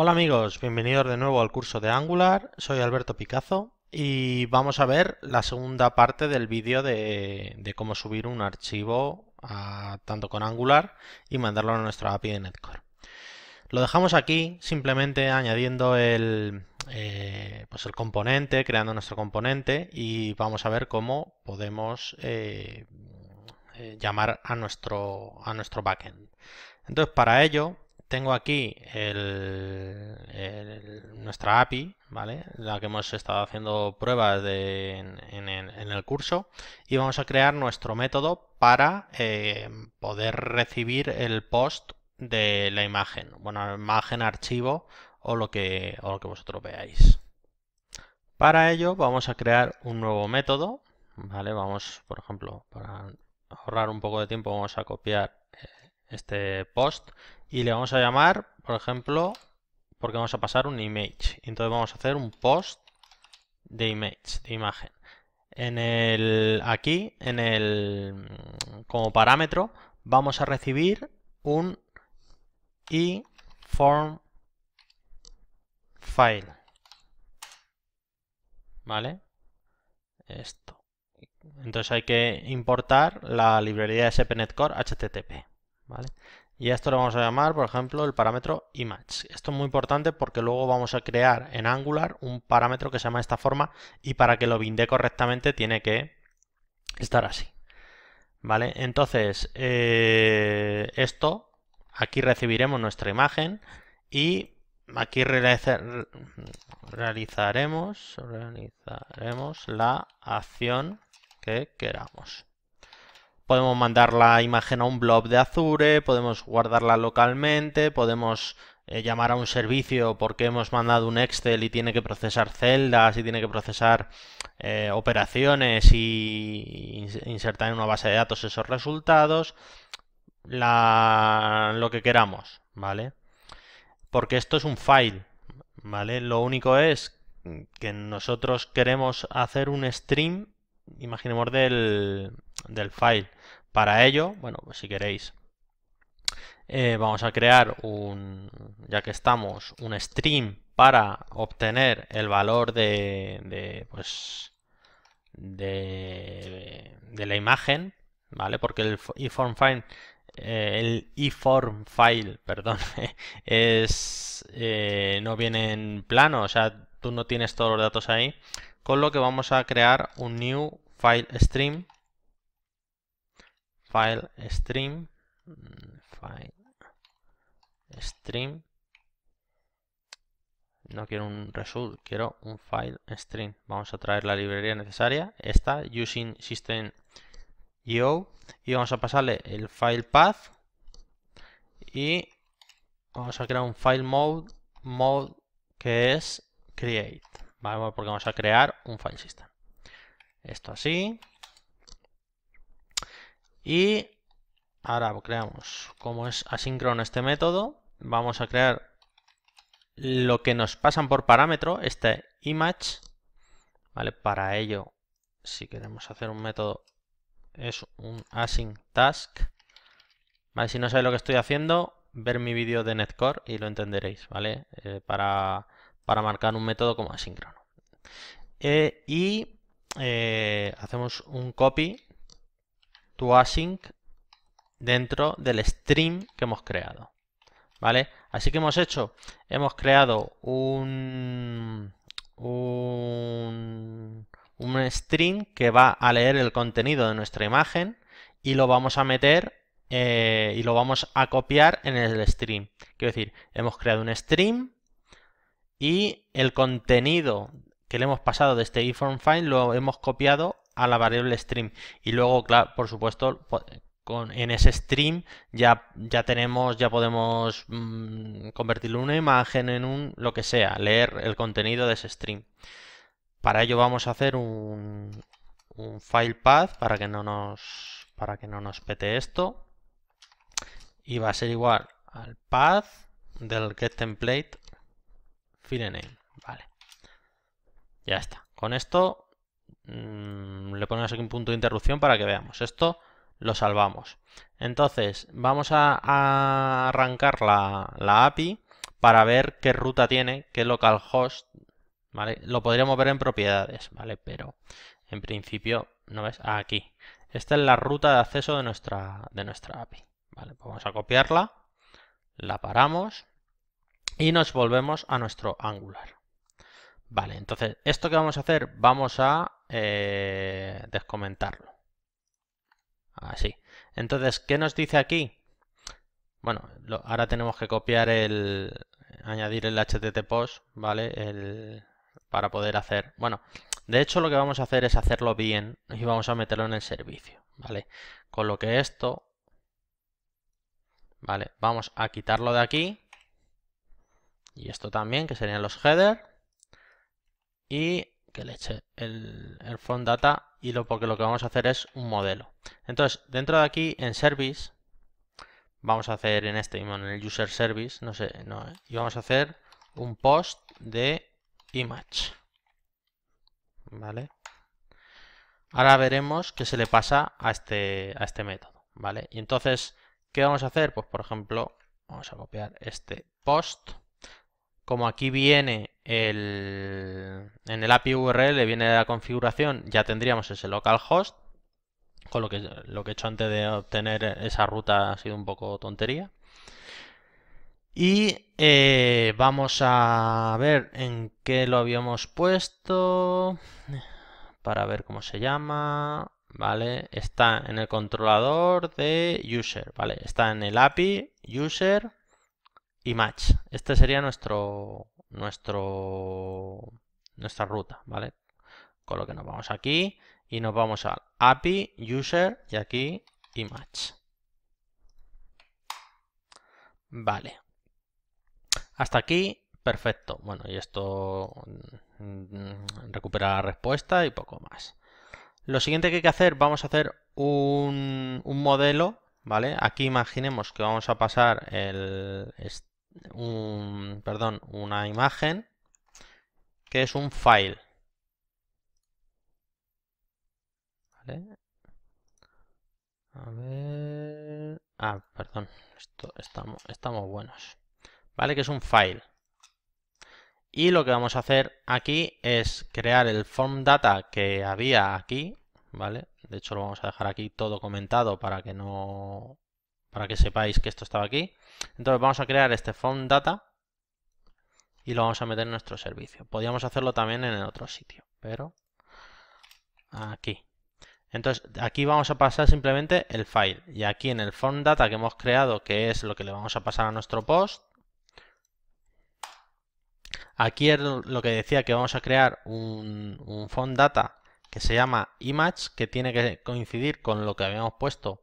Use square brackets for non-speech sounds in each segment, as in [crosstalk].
Hola amigos, bienvenidos de nuevo al curso de Angular, soy Alberto Picazo y vamos a ver la segunda parte del vídeo de, cómo subir un archivo tanto con Angular y mandarlo a nuestra API de Netcore. Lo dejamos aquí simplemente añadiendo el, eh, pues el componente, creando nuestro componente y vamos a ver cómo podemos eh, eh, llamar a nuestro, a nuestro backend. Entonces para ello tengo aquí nuestra API, ¿vale? La que hemos estado haciendo pruebas en, el curso. Y vamos a crear nuestro método para eh, poder recibir el post de la imagen. Bueno, imagen, archivo o lo que, lo que vosotros veáis. Para ello vamos a crear un nuevo método, ¿vale? Vamos, por ejemplo, para ahorrar un poco de tiempo vamos a copiar eh, este post y le vamos a llamar, por ejemplo, porque vamos a pasar un image. Entonces vamos a hacer un post de image, de imagen. En el aquí, en el como parámetro, vamos a recibir un y form file. ¿Vale? Esto. Entonces hay que importar la librería de core HTTP. ¿Vale? Y a esto le vamos a llamar, por ejemplo, el parámetro image. Esto es muy importante porque luego vamos a crear en Angular un parámetro que se llama de esta forma y para que lo binde correctamente tiene que estar así. ¿Vale? Entonces, eh, esto, aquí recibiremos nuestra imagen y aquí realizaremos, realizaremos la acción que queramos podemos mandar la imagen a un blob de Azure, podemos guardarla localmente, podemos eh, llamar a un servicio porque hemos mandado un Excel y tiene que procesar celdas y tiene que procesar eh, operaciones y insertar en una base de datos esos resultados, lo que queramos, ¿vale? Porque esto es un file, ¿vale? Lo único es que nosotros queremos hacer un stream, imaginemos del file. Para ello, bueno, pues si queréis, eh, vamos a crear un, ya que estamos, un stream para obtener el valor de, de pues, de, la imagen, ¿vale? Porque el eh, eform file, file, [laughs] perdón, es, eh, no viene en plano, o sea, tú no tienes todos los datos ahí, con lo que vamos a crear un new file stream file stream mm, file stream no quiero un result quiero un file stream vamos a traer la librería necesaria esta using system y vamos a pasarle el file path y vamos a crear un file mode mode que es create porque vamos a crear un file system esto así y ahora creamos, como es asíncrono este método, vamos a crear lo que nos pasan por parámetro, este image, ¿vale? Para ello, si queremos hacer un método, es un async task, Si no sabéis lo que estoy haciendo, ver mi vídeo de Netcore y lo entenderéis, ¿vale? Eh, para, marcar un método como asíncrono. Eh, y eh, hacemos un copy tu async dentro del stream que hemos creado. ¿Vale? Así que hemos hecho, hemos creado un, un, que va a leer el contenido de nuestra imagen y lo vamos a meter eh, y lo vamos a copiar en el stream. Quiero decir, hemos creado un stream y el contenido que le hemos pasado de este file lo hemos copiado a la variable stream. Y luego, claro, por supuesto, con, en ese stream ya, ya tenemos, ya podemos mm, convertirlo una imagen, en un lo que sea, leer el contenido de ese stream. Para ello vamos a hacer un, file path para que no nos para que no nos pete esto. Y va a ser igual al path del get template file Vale. Ya está. Con esto Mm, le ponemos aquí un punto de interrupción para que veamos. Esto lo salvamos. Entonces, vamos a, arrancar la, API para ver qué ruta tiene, qué localhost, ¿vale? Lo podríamos ver en propiedades, ¿vale? Pero en principio, ¿no ves? Aquí. Esta es la ruta de acceso de nuestra, de nuestra API, ¿vale? Pues vamos a copiarla, la paramos y nos volvemos a nuestro Angular. Vale, entonces, ¿esto que vamos a hacer? Vamos a eh, descomentarlo. Así. Entonces, ¿qué nos dice aquí? Bueno, ahora tenemos que copiar el... añadir el http post, ¿vale? El, para poder hacer... Bueno, de hecho lo que vamos a hacer es hacerlo bien y vamos a meterlo en el servicio, ¿vale? Con lo que esto... Vale, vamos a quitarlo de aquí. Y esto también, que serían los headers. Y que le eche el, el data y lo porque lo que vamos a hacer es un modelo. Entonces, dentro de aquí en service, vamos a hacer en este en el user service, no sé, no, y vamos a hacer un post de image. ¿Vale? Ahora veremos qué se le pasa a este, a este método, ¿vale? Y entonces, ¿qué vamos a hacer? Pues por ejemplo, vamos a copiar este post como aquí viene el, en el API URL, viene la configuración, ya tendríamos ese localhost, con lo que, lo que he hecho antes de obtener esa ruta ha sido un poco tontería. Y eh, vamos a ver en qué lo habíamos puesto, para ver cómo se llama, ¿vale? Está en el controlador de user, ¿vale? Está en el API user match. Este sería nuestro, nuestro, nuestra ruta, ¿vale? Con lo que nos vamos aquí y nos vamos al API, user y aquí image match. Vale. Hasta aquí, perfecto. Bueno, y esto mm, recupera la respuesta y poco más. Lo siguiente que hay que hacer, vamos a hacer un, un modelo, ¿vale? Aquí imaginemos que vamos a pasar el, un, perdón, una imagen que es un file. A ver... Ah, perdón, esto estamos, estamos buenos. ¿Vale? Que es un file. Y lo que vamos a hacer aquí es crear el form data que había aquí, ¿vale? De hecho lo vamos a dejar aquí todo comentado para que no para que sepáis que esto estaba aquí. Entonces vamos a crear este font data y lo vamos a meter en nuestro servicio. Podríamos hacerlo también en el otro sitio, pero aquí. Entonces aquí vamos a pasar simplemente el file y aquí en el font data que hemos creado, que es lo que le vamos a pasar a nuestro post, Aquí es lo que decía que vamos a crear un, un font data que se llama image, que tiene que coincidir con lo que habíamos puesto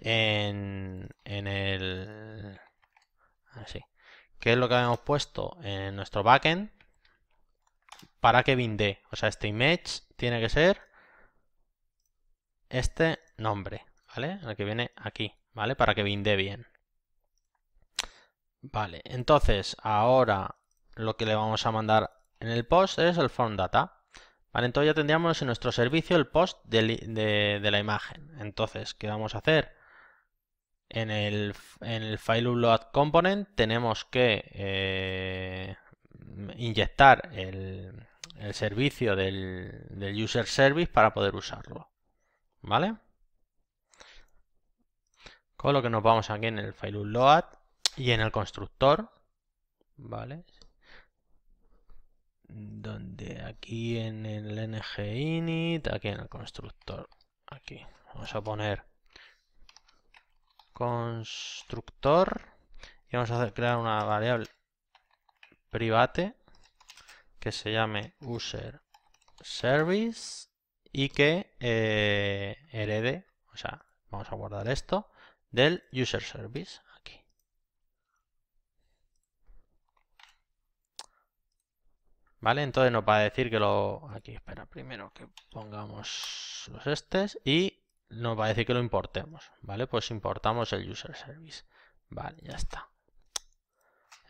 en, el... Así. Ah, que es lo que habíamos puesto en nuestro backend para que binde. O sea, este image tiene que ser este nombre, ¿vale? El que viene aquí, ¿vale? Para que binde bien. Vale, entonces ahora lo que le vamos a mandar en el post es el form data. Vale, entonces ya tendríamos en nuestro servicio el post de, de la imagen. Entonces, ¿qué vamos a hacer? En el, en file load component tenemos que eh, inyectar el, servicio del, del, user service para poder usarlo. ¿Vale? Con lo que nos vamos aquí en el file load y en el constructor. ¿Vale? Donde aquí en el ng init, aquí en el constructor. Aquí. Vamos a poner constructor y vamos a crear una variable private que se llame user service y que eh, herede, o sea, vamos a guardar esto del user service aquí. Vale, entonces no va a decir que lo aquí espera primero que pongamos los estes y nos va a decir que lo importemos, ¿vale? Pues importamos el user service. Vale, ya está.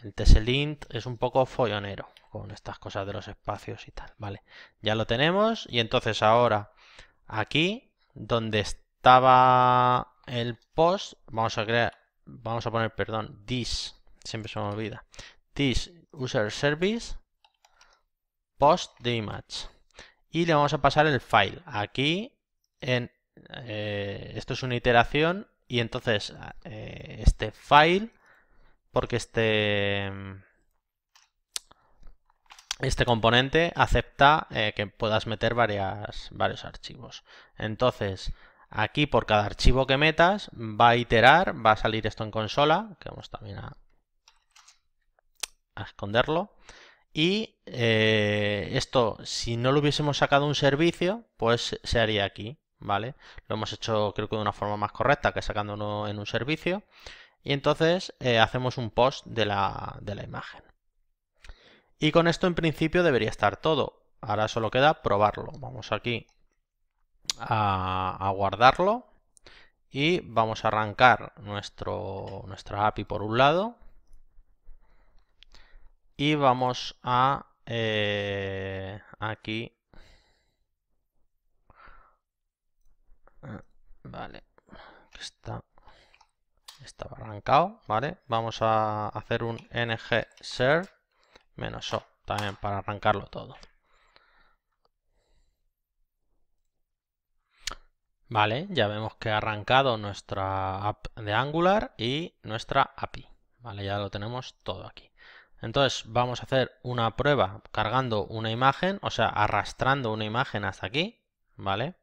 El tslint es un poco follonero con estas cosas de los espacios y tal, ¿vale? Ya lo tenemos y entonces ahora aquí donde estaba el post, vamos a crear, vamos a poner, perdón, this, siempre se me olvida, this user service post de image y le vamos a pasar el file aquí en eh, esto es una iteración y entonces ah, eh, este file, porque este, mm, este componente acepta eh, que puedas meter varios archivos. Entonces, aquí por cada archivo que metas va a iterar, va a salir esto en consola, que vamos también a, esconderlo. Y esto, si no lo hubiésemos sacado un servicio, pues se haría aquí. ¿vale? Lo hemos hecho creo que de una forma más correcta que sacándolo en un servicio. Y entonces eh, hacemos un post de la, de la imagen. Y con esto en principio debería estar todo. Ahora solo queda probarlo. Vamos aquí a, guardarlo y vamos a arrancar nuestro, nuestra API por un lado y vamos a eh, aquí Vale, estaba arrancado, ¿vale? Vamos a hacer un ng serve menos o también para arrancarlo todo. Vale, ya vemos que ha arrancado nuestra app de Angular y nuestra API. Vale, ya lo tenemos todo aquí. Entonces vamos a hacer una prueba cargando una imagen, o sea, arrastrando una imagen hasta aquí, ¿vale?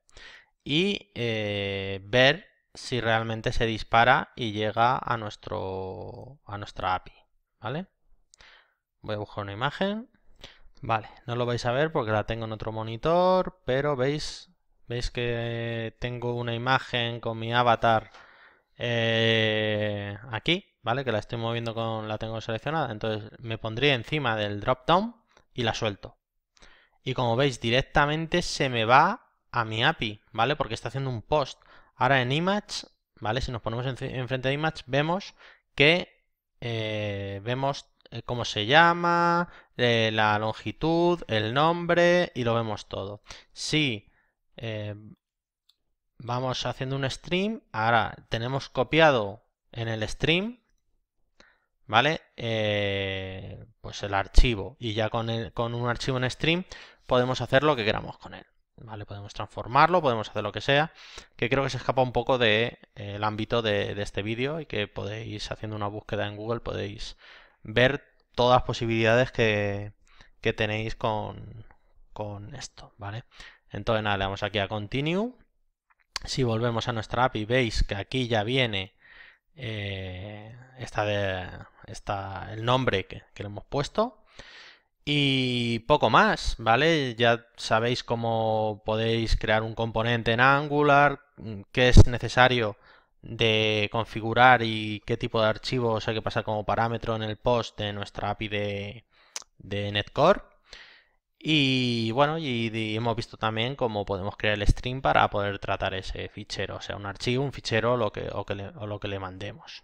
y eh, ver si realmente se dispara y llega a, nuestro, a nuestra API, ¿vale? Voy a buscar una imagen. Vale, no lo vais a ver porque la tengo en otro monitor, pero veis, veis que tengo una imagen con mi avatar eh, aquí, ¿vale? Que la estoy moviendo con, la tengo seleccionada, entonces me pondría encima del drop down y la suelto. Y como veis, directamente se me va a mi API, ¿vale? Porque está haciendo un post. Ahora en image, ¿vale? Si nos ponemos enfrente de image, vemos que eh, vemos eh, cómo se llama, eh, la longitud, el nombre y lo vemos todo. Si vamos haciendo un stream, ahora tenemos copiado en el stream, ¿vale? pues el archivo y ya con un archivo en stream podemos hacer lo que queramos con él. Podemos transformarlo, podemos hacer lo que sea, que creo que se escapa un poco del de, eh, ámbito de, este vídeo y que podéis, haciendo una búsqueda en Google, podéis ver todas las posibilidades que, que tenéis con, con, esto, ¿vale? Entonces, nada, le damos aquí a Continue. Si volvemos a nuestra API, veis que aquí ya viene eh, de, el nombre que le hemos puesto, y poco más, ¿vale? Ya sabéis cómo podéis crear un componente en Angular, mm, qué es necesario de configurar y qué tipo de archivos hay que pasar como parámetro en el post de nuestra API de, Netcore. Y bueno, y, hemos visto también cómo podemos crear el stream para poder tratar ese fichero, o sea, un archivo, un fichero lo que, o lo que le mandemos.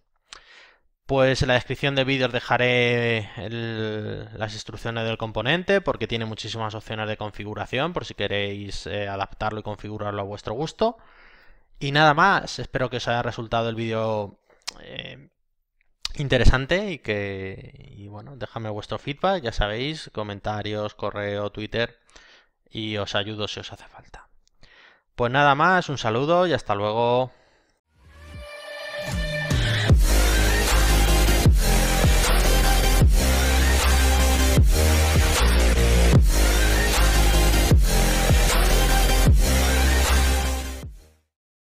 Pues en la descripción del vídeo os dejaré las instrucciones del componente porque tiene muchísimas opciones de configuración por si queréis eh, adaptarlo y configurarlo a vuestro gusto. Y nada más, espero que os haya resultado el vídeo eh, interesante y que, bueno, déjame vuestro feedback, ya sabéis, comentarios, correo, Twitter y os ayudo si os hace falta. Pues nada más, un saludo y hasta luego.